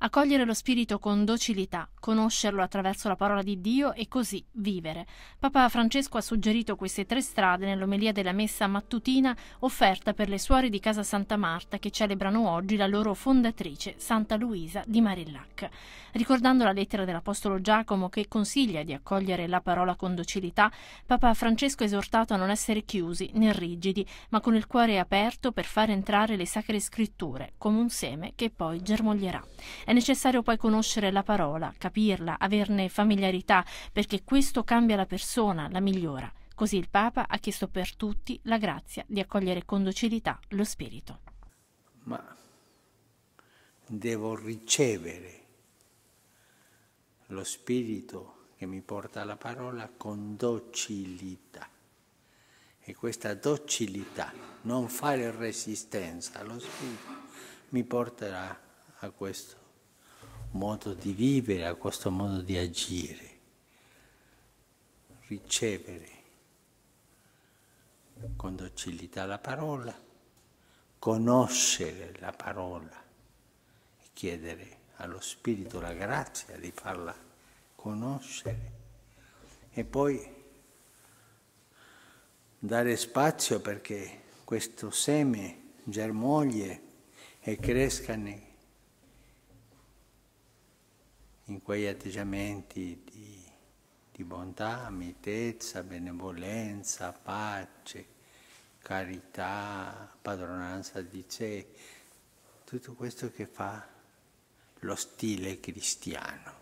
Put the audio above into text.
Accogliere lo Spirito con docilità, conoscerlo attraverso la parola di Dio e così vivere. Papa Francesco ha suggerito queste tre strade nell'omelia della messa mattutina offerta per le suore di Casa Santa Marta che celebrano oggi la loro fondatrice, Santa Luisa di Marillac. Ricordando la lettera dell'Apostolo Giacomo che consiglia di accogliere la parola con docilità, Papa Francesco ha esortato a non essere chiusi né rigidi, ma con il cuore aperto per far entrare le sacre scritture come un seme che poi germoglierà. È necessario poi conoscere la parola, capirla, averne familiarità, perché questo cambia la persona, la migliora. Così il Papa ha chiesto per tutti la grazia di accogliere con docilità lo Spirito. Ma devo ricevere lo Spirito che mi porta la parola con docilità. E questa docilità, non fare resistenza allo Spirito, mi porterà a questo modo di vivere, a questo modo di agire, ricevere con docilità la parola, conoscere la parola e chiedere allo Spirito la grazia di farla conoscere e poi dare spazio perché questo seme germoglie e cresca nei in quegli atteggiamenti di, di bontà, mitezza, benevolenza, pace, carità, padronanza di sé, tutto questo che fa lo stile cristiano.